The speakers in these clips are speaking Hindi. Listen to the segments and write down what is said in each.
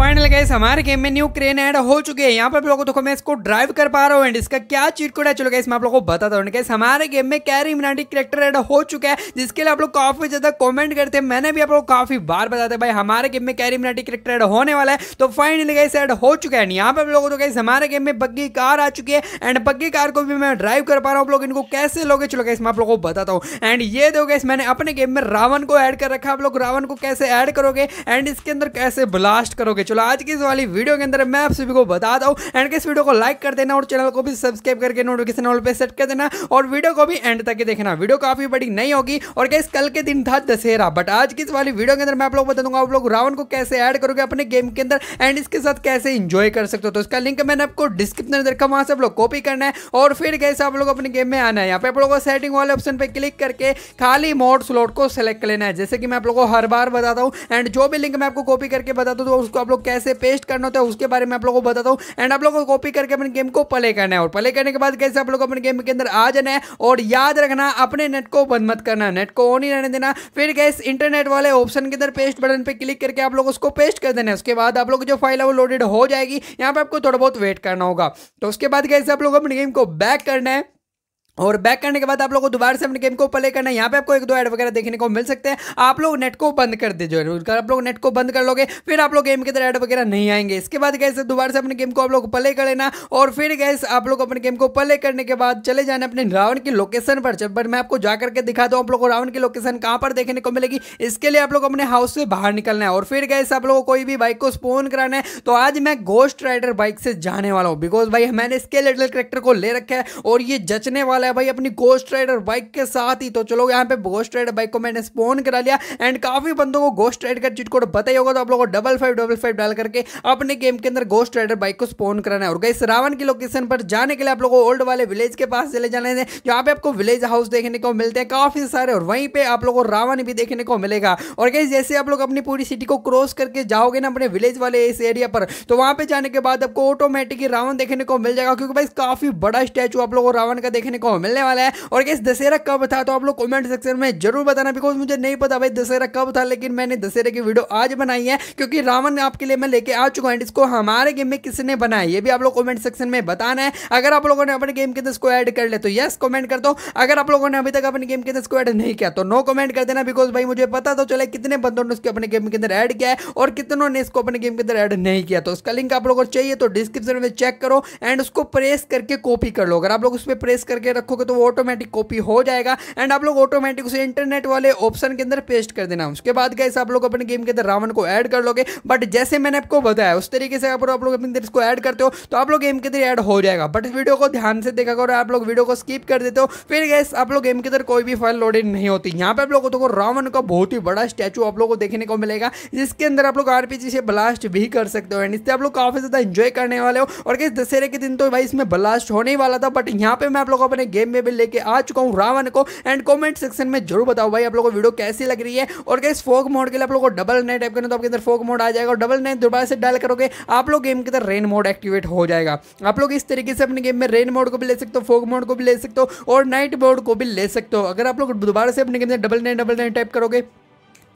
फाइनल गाइस हमारे गेम में न्यू क्रेन ऐड हो चुके हैं यहाँ पर लोगों को देखो मैं इसको ड्राइव कर पा रहा हूँ एंड इसका क्या चीट कोड है चलो गाइस मैं आप लोगों को बताता हूँ गाइस हमारे गेम में कैरी मिनाटी करेक्टर ऐड हो चुका है जिसके लिए आप लोग काफी ज्यादा कॉमेंट करते हैं मैंने भी आप लोग काफी बार बताते भाई हमारे गेम में कैरी मिनाटी करेक्टर ऐड होने वाला है तो फाइनल गाइस ऐड हो चुका है यहाँ पर लोगों को हमारे गेम में बग्गी कार आ चुकी है एंड बग्गी कार को भी मैं ड्राइव कर पा रहा हूँ आप लोग इनको कैसे लोगे चलो गाइस मैं आप लोगों को बताता हूँ एंड ये दो गाइस मैंने अपने गेम में रावण को ऐड कर रखा आप लोग रावण को कैसे ऐड करोगे एंड इसके अंदर कैसे ब्लास्ट करोगे चलो आज की इस वाली वीडियो के अंदर मैं आप सभी को बता दू एंड इस वीडियो को लाइक कर देना और चैनल को भी सब्सक्राइब करके नोटिफिकेशन ऑल पे सेट कर देना और वीडियो को भी एंड तक देखना वीडियो काफी बड़ी नहीं होगी और गैस कल के दिन था दशहरा बट आज की इस वाली वीडियो के अंदर मैं आप लोग बता दूंगा आप लोग रावण को कैसे ऐड करोगे अपने गेम के अंदर एंड इसके साथ कैसे इंजॉय कर सकते हो तो इसका लिंक मैंने आपको डिस्क्रिप्शन में देखा वहां से आप लोग कॉपी करना है और फिर कैसे आप लोग अपने गेम में आना है यहाँ पे आप लोगों को सेटिंग वाले ऑप्शन पे क्लिक करके खाली मोड स्लॉट को सेलेक्ट कर लेना है जैसे कि मैं आप लोग को हर बार बताता हूँ एंड जो भी लिंक मैं आपको कॉपी करके बताता हूँ तो उसको आप लोग कैसे पेस्ट करना होता है उसके बारे में आप लोगों को बताता हूँ एंड आप लोगों को कॉपी करके अपने गेम को प्ले करना है और प्ले करने के बाद कैसे आप लोग अपने गेम के अंदर आ जाना है और याद रखना अपने नेट को बंद मत करना नेट को ऑन ही रहने देना फिर गैस इंटरनेट वाले ऑप्शन के अंदर पेस्ट बटन पर क्लिक करके आप लोग उसको पेस्ट कर देना है उसके बाद आप लोग जो फाइल है वो लोडेड हो जाएगी यहाँ पर आपको थोड़ा बहुत वेट करना होगा तो उसके बाद कैसे आप लोग अपने गेम को बैक करना है और बैक करने के बाद आप लोगों को दोबारा से अपने गेम को प्ले करना है यहाँ पे आपको एक दो ऐड वगैरह देखने को मिल सकते हैं आप लोग नेट को बंद कर दे जो है आप लोग नेट को बंद कर लोगे फिर आप लोग गेम के अंदर ऐड वगैरह नहीं आएंगे इसके बाद गैस दोबारा से अपने गेम को आप लोग प्ले कर लेना और फिर गए आप लोग अपने गेम को प्ले करने के बाद चले जाना अपने रावण की लोकेशन पर जब मैं आपको जा करके दिखा दूँ आप लोग को रावण की लोकेशन कहाँ पर देखने को मिलेगी इसके लिए आप लोग अपने हाउस से बाहर निकलना है और फिर गए आप लोग कोई भी बाइक को स्पोन कराना है तो आज मैं गोस्ट राइडर बाइक से जाने वाला हूँ बिकॉज भाई मैंने इसके लिटल करेक्टर को ले रखा है और ये जचने वाला है है भाई अपनी गोस्ट राइडर बाइक के साथ ही तो चलो यहाँ पे गोस्ट राइडर बाइक को मैंने स्पोन करा लिया एंड काफी बंदों को गोस्ट राइड का चिट कोड बताई होगा तो आप लोगों को डबल फाइव डबल फाइव डाल करके अपने गेम के अंदर गोस्ट राइडर बाइक को स्पोन कराना है और गई रावण की लोकेशन पर जाने के लिए आप लोगों को ओल्ड वाले विलेज के पास चले जाने थे यहाँ पे आपको विलेज हाउस देखने को मिलते हैं काफी सारे और वहीं पर आप लोगों को रावण भी देखने को मिलेगा और गई जैसे आप लोग अपनी पूरी सिटी को क्रॉस करके जाओगे ना अपने विलेज वाले इस एरिया पर तो वहां पे जाने के बाद आपको ऑटोमेटिक रावण देखने को मिल जाएगा क्योंकि भाई काफी बड़ा स्टैचू आप लोगों को रावण का देखने को को मिलने वाला है और गैस दशहरा कब था तो आप लोग कमेंट सेक्शन में जरूर बताना बिकॉज मुझे नहीं पता भाई दशहरा कब था लेकिन मैंने दशहरे की वीडियो आज बनाई है क्योंकि रावण आपके लिए मैं लेके आ चुका हूँ इसको हमारे गेम में किसने बनाया ये भी आप लोग कॉमेंट सेक्शन में बताना है अगर आप लोगों ने अपने गेम के अंदर इसको ऐड कर ले तो यस कॉमेंट कर दो अगर आप लोगों ने अभी तक अपने गेम के अंदर इसको ऐड नहीं किया तो नो कॉमेंट कर देना बिकॉज भाई मुझे पता तो चले कितने बंदों ने उसके अपने गेम के अंदर ऐड किया है और कितनों ने इसको अपने गेम के अंदर ऐड नहीं किया तो उसका लिंक आप लोगों को चाहिए तो डिस्क्रिप्शन में चेक करो एंड उसको प्रेस करके कॉपी कर लो अगर आप लोग उस पर प्रेस करके रखोगे तो वो ऑटोमेटिक कॉपी हो जाएगा एंड आप लोग ऑटोमेटिक उसे इंटरनेट वाले ऑप्शन के अंदर पेस्ट कर देना उसके बाद गैस आप लोग अपने गेम के अंदर रावण को ऐड कर लोगे बट जैसे मैंने आपको बताया उस तरीके से अगर आप लोग अपने इसको ऐड करते हो तो आप लोग गेम के अंदर ऐड हो जाएगा बट वीडियो को ध्यान से देखा करो आप लोग वीडियो को स्किप कर देते हो फिर गैस आप लोग गेम के अंदर कोई भी फाइल लोडेड नहीं होती यहाँ पे आप लोगों को रावण का बहुत ही बड़ा स्टैचू आप लोगों को देखने को मिलेगा जिसके अंदर आप लोग आरपीजी से ब्लास्ट भी कर सकते हो एंड इससे आप लोग काफी ज्यादा इंजॉय करने वाले हो और गैस दशहरे के दिन तो भाई इसमें ब्लास्ट होने ही वाला था बट यहाँ पे मैं आप लोग अपने गेम में भी लेके आ चुका हूँ रावण को एंड कॉमेंट सेक्शन में जरूर बताओ भाई आप लोगों को वीडियो कैसी लग रही है और कैसे फोक मोड के लिए आप लोगों को डबल नाइन टाइप करना तो आपके अंदर फोक मोड आ जाएगा और डबल नाइन दोबारा से डायल करोगे आप लोग गेम के अंदर रेन मोड एक्टिवेट हो जाएगा आप लोग इस तरीके से अपने गेम में रेन मोड को भी ले सकते हो फोक मोड को भी ले सकते हो और नाइट मोड को भी ले सकते हो अगर आप लोग दोबारा से अपने गेम में double nine double nine type करोगे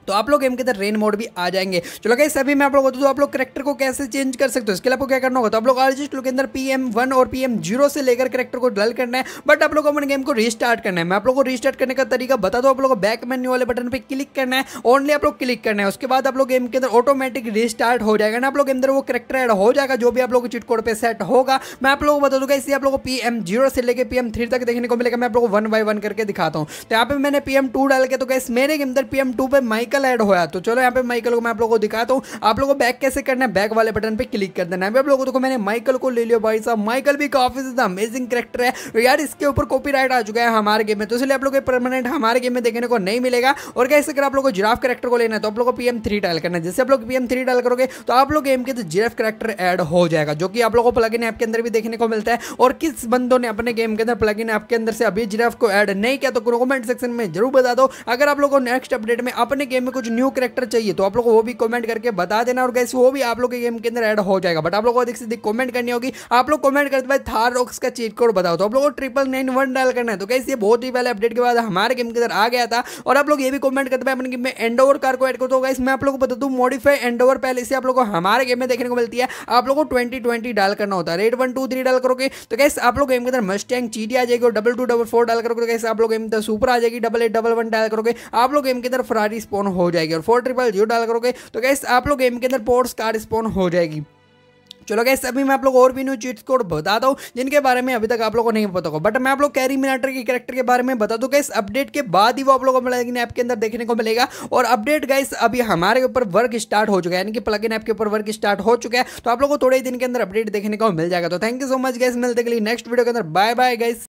तो आप लोग गेम के अंदर रेन मोड भी आ जाएंगे चलो गई सभी मैं आप लोग तो आप लोग करेक्टर को कैसे चेंज कर सकते हो इसके लिए आपको क्या करना होगा तो आप लोग आर्जिस्ट के अंदर पी एम वन और पी एम जीरो से लेकर करेक्टर को डल करना है बट आप लोग को अपने गेम को रिस्टार्ट करना है मैं आप लोग को रिस्टार्ट करने का तरीका बता दो आप लोग बैक मेन्यू वाले बटन पर क्लिक करना है ओनली आप लोग क्लिक करना है उसके बाद आप लोग गेम के अंदर ऑटोमेटिक रिस्टार्ट हो जाएगा ना आप लोग अंदर वो करेक्टर एड हो जाएगा जो भी आप लोग को चिटकोड पर सेट होगा मैं आप लोग को बता दूंगा इसलिए आप लोग को पी एम जीरो से लेकर पी एम थ्री तक देखने को मिलेगा मैं आप लोग को वन बाई वन करके दिखाता हूँ तो यहाँ पे मैंने पी एम टू डाल के तो कैसे मेरे के अंदर पी एम टू पर माइक माइकल ऐड होया तो चलो यहाँ पे माइकल को मैं आप लोगों को दिखाता हूँ आप लोगों को बैक कैसे करना है बैक वाले बटन पे क्लिक कर देना है आप लोगों को मैंने माइकल को ले लिया भाई साहब माइकल भी काफी ज्यादा अमेजिंग करेक्टर है तो यार इसके ऊपर कॉपी आ चुका है हमारे गेम में तो इसलिए आप लोग परमानेंट हमारे गेम में देखने को नहीं मिलेगा और कैसे अगर आप लोग को जिराफ करेक्टर को लेना है तो आप लोग को पीएम थ्री डायल करना है जैसे आप लोग पीएम थ्री डायल करोगे तो आप लोग गेम के तो जिराफ करेक्टर एड हो जाएगा जो कि आप लोगों को प्लग इन ऐप के अंदर भी देखने को मिलता है और किस बंदों ने अपने गेम के अंदर प्लग इन ऐप के अंदर से अभी जिराफ को एड नहीं किया तो कमेंट सेक्शन में जरूर बता दो अगर आप लोगों को नेक्स्ट अपडेट में अपने गेम गेम में कुछ न्यू करेक्टर चाहिए तो आप लोग को वो भी कमेंट करके बता देना और कैसे वो भी आप लोग के गेम के अंदर ऐड हो जाएगा बट आप लोगों को अधिक से अधिक कमेंट करनी होगी आप लोग कमेंट करते भाई थार रॉक्स का चीट कोड बताओ तो आप लोगों को ट्रिपल नाइन वन डायल करना है तो कैसे ये बहुत ही पहले अपडेट के बाद हमारे गेम के अंदर आ गया था और आप लोग ये भी कमेंट करते भाई अपने गेम में एंडोवर कार को एड करो दो तो गैस मैं आप लोग को बता दूँ मॉडिफाई एंडोवर पहले से आप लोग को हमारे गेम में देखने को मिलती है आप लोग को ट्वेंटी ट्वेंटी डायल करना होता है red one two three dial करोगे तो कैसे आप लोग गेम के अंदर मस्टैंग चीटी आ जाएगी और double two double four dial करोगे तो कैसे आप लोग गेम के अंदर सुपर आ जाएगी double eight double one dial करोगे आप लोग गेम के अंदर फरारी स्पॉन हो जाएगी और फोर ट्रिपल जीरो डाल करोगे तो गैस आप लोग गेम के अंदर पोर्ट्स कार्ड स्पॉन हो जाएगी चलो गैस अभी मैं आप लोग और भी न्यू चीट कोड बता दूँ जिनके बारे में अभी तक आप लोगों को नहीं पता होगा बट मैं आप लोग कैरी मिनाटर के कैरेक्टर के बारे में बता दूँ गैस अपडेट के बाद ही वो आप लोगों को मिलेगा ऐप के अंदर देखने को मिलेगा और अपडेट गैस अभी हमारे ऊपर वर्क स्टार्ट हो चुका है यानी कि प्लग इन ऐप के ऊपर वर्क स्टार्ट हो चुका है तो आप लोगों को थोड़े ही दिन के अंदर अपडेट देखने को मिल जाएगा तो thank you so much gas मिलते के लिए नेक्स्ट वीडियो के अंदर बाय बाय गैस